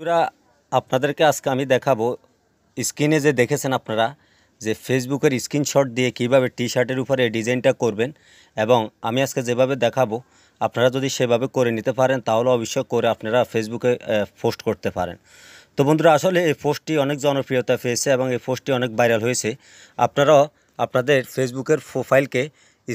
বন্ধুরা আপনাদেরকে আজকে আমি দেখাবো স্ক্রিনে যে দেখেছেন আপনারা যে ফেসবুকের স্ক্রিনশট দিয়ে কিভাবে টি শার্টের উপরে ডিজাইনটা করবেন এবং আমি আজকে যেভাবে দেখাবো আপনারা যদি সেভাবে করে নিতে পারেন তাহলে অবশ্যই করে আপনারা ফেসবুকে পোস্ট করতে পারেন তো বন্ধুরা আসলে এই পোস্টটি অনেক জনপ্রিয়তা পেয়েছে এবং এই পোস্টটি অনেক ভাইরাল হয়েছে আপনারাও আপনাদের ফেসবুকের প্রোফাইলকে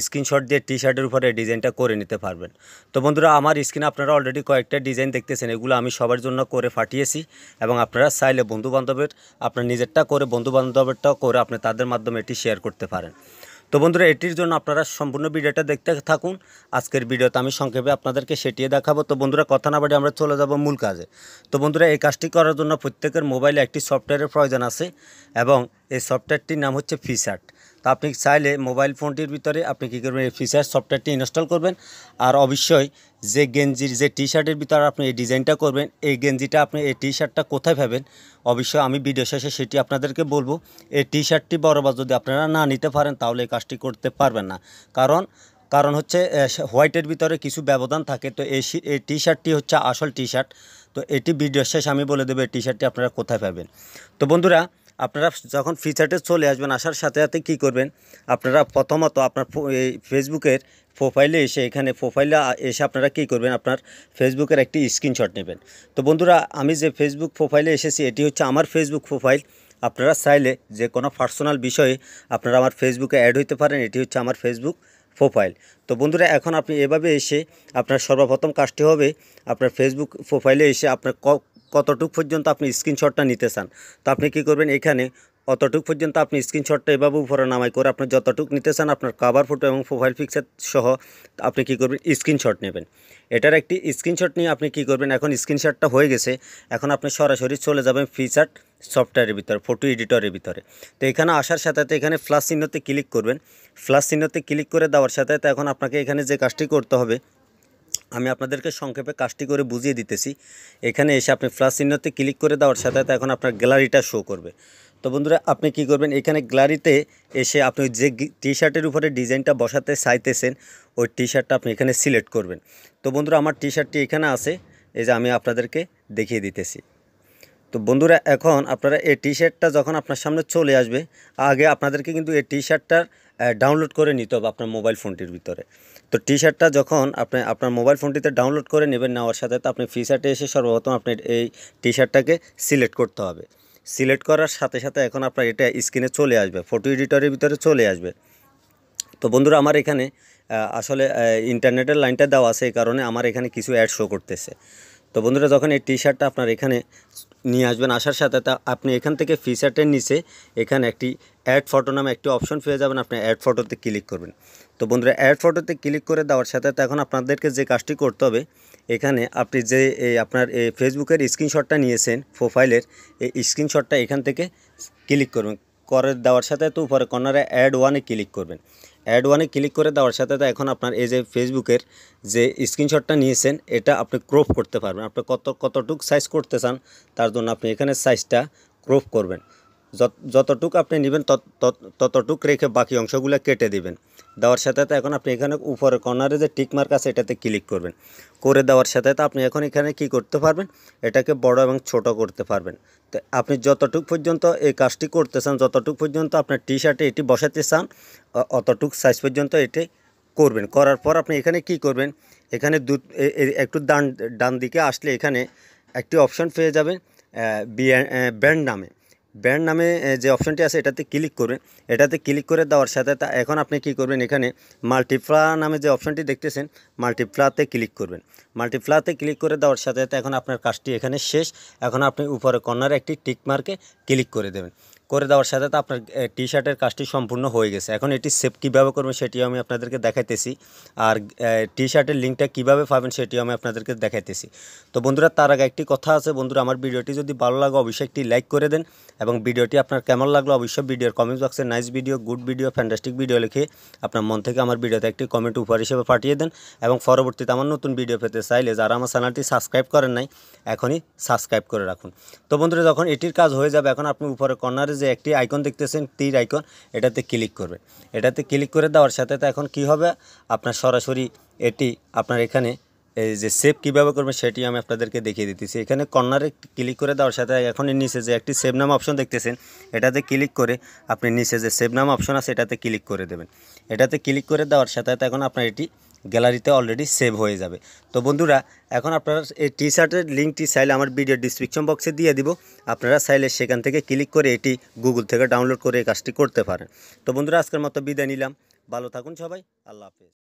স্ক্রিনশট দিয়ে টি শার্টের উপরে ডিজাইনটা করে নিতে পারবেন তো বন্ধুরা আমার স্ক্রিনে আপনারা অলরেডি কয়েকটা ডিজাইন দেখতেছেন এগুলো আমি সবার জন্য করে ফাটিয়েছি এবং আপনারা চাইলে বন্ধুবান্ধবের আপনার নিজেরটা করে বন্ধুবান্ধবেরটাও করে আপনি তাদের মাধ্যমে এটি শেয়ার করতে পারেন তো বন্ধুরা এটির জন্য আপনারা সম্পূর্ণ ভিডিওটা দেখতে থাকুন আজকের ভিডিওতে আমি সংক্ষেপে আপনাদেরকে সেটিয়ে দেখাবো তো বন্ধুরা কথা না বাড়ি আমরা চলে যাব মূল কাজে তো বন্ধুরা এই কাজটি করার জন্য প্রত্যেকের মোবাইলে একটি সফটওয়্যারের প্রয়োজন আছে এবং এই সফটওয়্যারটির নাম হচ্ছে ফিসার্ট তো আপনি চাইলে মোবাইল ফোনটির ভিতরে আপনি কী করবেন এই ফিচার সফটওয়্যারটি ইনস্টল করবেন আর অবশ্যই যে গেঞ্জির যে টি শার্টের ভিতরে আপনি এই ডিজাইনটা করবেন এই গেঞ্জিটা আপনি এই টি শার্টটা কোথায় পাবেন অবশ্যই আমি ভিডিও শেষে সেটি আপনাদেরকে বলবো এই টি শার্টটি বরাবর যদি আপনারা না নিতে পারেন তাহলে এই কাজটি করতে পারবেন না কারণ কারণ হচ্ছে হোয়াইটের ভিতরে কিছু ব্যবধান থাকে তো এই টি শার্টটি হচ্ছে আসল টি শার্ট তো এটি ভিডিও শেষ আমি বলে দেবো এই টি শার্টটি আপনারা কোথায় পাবেন তো বন্ধুরা আপনারা যখন ফিচারটে চলে আসবেন আসার সাথে সাথে কী করবেন আপনারা প্রথমত আপনার এই ফেসবুকের প্রোফাইলে এসে এখানে প্রোফাইলে এসে আপনারা কী করবেন আপনার ফেসবুকের একটি স্ক্রিনশট নেবেন তো বন্ধুরা আমি যে ফেসবুক প্রোফাইলে এসেছি এটি হচ্ছে আমার ফেসবুক প্রোফাইল আপনারা চাইলে যে কোনো পার্সোনাল বিষয়ে আপনারা আমার ফেসবুকে অ্যাড হইতে পারেন এটি হচ্ছে আমার ফেসবুক প্রোফাইল তো বন্ধুরা এখন আপনি এভাবে এসে আপনার সর্বপ্রথম কাজটি হবে আপনার ফেসবুক প্রোফাইলে এসে আপনার কতটুক পর্যন্ত আপনি স্ক্রিনশটটা নিতে চান তো আপনি কি করবেন এখানে অতটুক পর্যন্ত আপনি স্ক্রিনশটটা এভাবে উপরে নামাই করে আপনি যতটুক নিতে চান আপনার কাভার ফটো এবং প্রোফাইল পিকচার সহ আপনি কি করবেন স্ক্রিনশট নেবেন এটার একটি স্ক্রিনশট নিয়ে আপনি কি করবেন এখন স্ক্রিনশটটা হয়ে গেছে এখন আপনি সরাসরি চলে যাবেন ফিচার সফটওয়্যারের ভিতরে ফটো এডিটরের ভিতরে তো এখানে আসার সাথে সাথে এখানে ফ্লাস চিহ্নতে ক্লিক করবেন ফ্লাস চিহ্নতে ক্লিক করে দেওয়ার সাথে সাথে এখন আপনাকে এখানে যে কাজটি করতে হবে আমি আপনাদেরকে সংক্ষেপে কাজটি করে বুঝিয়ে দিতেছি এখানে এসে আপনি প্লাস চিহ্নতে ক্লিক করে দেওয়ার সাথে সাথে এখন আপনার গ্যালারিটা শো করবে তো বন্ধুরা আপনি কি করবেন এখানে গ্যালারিতে এসে আপনি যে টি শার্টের উপরে ডিজাইনটা বসাতে চাইতেছেন ওই টি শার্টটা আপনি এখানে সিলেক্ট করবেন তো বন্ধুরা আমার টি শার্টটি এখানে আছে এই যে আমি আপনাদেরকে দেখিয়ে দিতেছি তো বন্ধুরা এখন আপনারা এই টি শার্টটা যখন আপনার সামনে চলে আসবে আগে আপনাদেরকে কিন্তু এই টি শার্টটার ডাউনলোড করে নিতে হবে আপনার মোবাইল ফোনটির ভিতরে তো টি শার্টটা যখন আপনি আপনার মোবাইল ফোনটিতে ডাউনলোড করে নেবেন নেওয়ার সাথে আপনি ফিচারটে এসে সর্বপ্রথম আপনি এই টি শার্টটাকে সিলেক্ট করতে হবে সিলেক্ট করার সাথে সাথে এখন আপনার এটা স্ক্রিনে চলে আসবে ফটো এডিটরের ভিতরে চলে আসবে তো বন্ধুরা আমার এখানে আসলে ইন্টারনেটের লাইনটা দেওয়া আছে এই কারণে আমার এখানে কিছু অ্যাড শো করতেছে তো বন্ধুরা যখন এই টি শার্টটা আপনার এখানে নিয়ে আসবেন আসার সাথে তা আপনি এখান থেকে ফিচারটের নিচে এখানে একটি অ্যাড ফটো নামে একটি অপশন পেয়ে যাবেন আপনি অ্যাড ফটোতে ক্লিক করবেন তো বন্ধুরা অ্যাড ফটোতে ক্লিক করে দেওয়ার সাথে সাথে এখন আপনাদেরকে যে কাজটি করতে হবে এখানে আপনি যে আপনার ফেসবুকের স্ক্রিনশটটা নিয়েছেন প্রোফাইলের এই স্ক্রিনশটটা এখান থেকে ক্লিক করবেন করে দেওয়ার সাথে তো উপরে কর্নারে অ্যাড ওয়ানে ক্লিক করবেন অ্যাড ওয়ানে ক্লিক করে দেওয়ার সাথে তো এখন আপনার এই যে ফেসবুকের যে স্ক্রিনশটটা নিয়েছেন এটা আপনি ক্রপ করতে পারবেন আপনি কত কতটুক সাইজ করতে চান তার জন্য আপনি এখানে সাইজটা ক্রপ করবেন যতটুক আপনি নেবেন ততটুক রেখে বাকি অংশগুলো কেটে দিবেন দেওয়ার সাথে এখন আপনি এখানে উপরের কর্নারে যে টিক আছে এটাতে ক্লিক করবেন করে দেওয়ার সাথে আপনি এখন এখানে কি করতে পারবেন এটাকে বড় এবং ছোট করতে পারবেন তো আপনি যতটুক পর্যন্ত এই কাজটি করতে চান যতটুক পর্যন্ত আপনার টি শার্টে এটি বসাতে চান অতটুক সাইজ পর্যন্ত এটি করবেন করার পর আপনি এখানে কি করবেন এখানে দু একটু ডান ডান দিকে আসলে এখানে একটি অপশন পেয়ে যাবেন ব্যান্ড নামে ব্র্যান্ড নামে যে অপশনটি আছে এটাতে ক্লিক করবেন এটাতে ক্লিক করে দেওয়ার সাথে তা এখন আপনি কি করবেন এখানে মাল্টিপ্লা নামে যে অপশনটি দেখতেছেন মাল্টিপ্লাতে ক্লিক করবেন মাল্টিপ্লাতে ক্লিক করে দেওয়ার সাথে সাথে এখন আপনার কাজটি এখানে শেষ এখন আপনি উপরে কর্নারে একটি টিক মার্কে ক্লিক করে দেবেন করে দেওয়ার সাথে সাথে আপনার টি শার্টের কাজটি সম্পূর্ণ হয়ে গেছে এখন এটি সেভ কীভাবে করবেন সেটিও আমি আপনাদেরকে দেখাইতেছি আর টি শার্টের লিঙ্কটা কীভাবে পাবেন সেটিও আমি আপনাদেরকে দেখাইতেছি তো বন্ধুরা তার আগে একটি কথা আছে বন্ধুরা আমার ভিডিওটি যদি ভালো লাগে অবশ্যই একটি লাইক করে দেন এবং ভিডিওটি আপনার কেমন লাগলো অবশ্যই ভিডিওর কমেন্ট বক্সে nice video good video fantastic video লিখে আপনার মন থেকে আমার ভিডিওতে একটি কমেন্ট উপহার হিসেবে পাঠিয়ে দেন এবং পরবর্তীতে আমার নতুন ভিডিও পেতে চাইলে যারা আমার চ্যানেলটি সাবস্ক্রাইব করেন নাই এখনই সাবস্ক্রাইব করে রাখুন তো বন্ধুরা যখন এটির কাজ হয়ে যাবে এখন আপনি উপরে কর্নারে যে একটি আইকন দেখতেছেন তীর আইকন এটাতে ক্লিক করবে এটাতে ক্লিক করে দেওয়ার সাথে তো এখন কি হবে আপনার সরাসরি এটি আপনার এখানে এই যে সেভ কীভাবে করবেন সেটি আমি আপনাদেরকে দেখিয়ে দিতেছি এখানে কর্নারে ক্লিক করে দেওয়ার সাথে এখন নিচে যে একটি সেভ নাম অপশন দেখতেছেন এটাতে ক্লিক করে আপনি নিচে যে সেভ নাম অপশন আছে এটাতে ক্লিক করে দেবেন এটাতে ক্লিক করে দেওয়ার সাথে এখন আপনার এটি গ্যালারিতে অলরেডি সেভ হয়ে যাবে তো বন্ধুরা এখন আপনারা এই টি শার্টের লিঙ্কটি চাইলে আমার ভিডিও ডিসক্রিপশন বক্সে দিয়ে দিব আপনারা চাইলে সেখান থেকে ক্লিক করে এটি গুগল থেকে ডাউনলোড করে এই কাজটি করতে পারেন তো বন্ধুরা আজকের মতো বিদায় নিলাম ভালো থাকুন সবাই আল্লাহ হাফেজ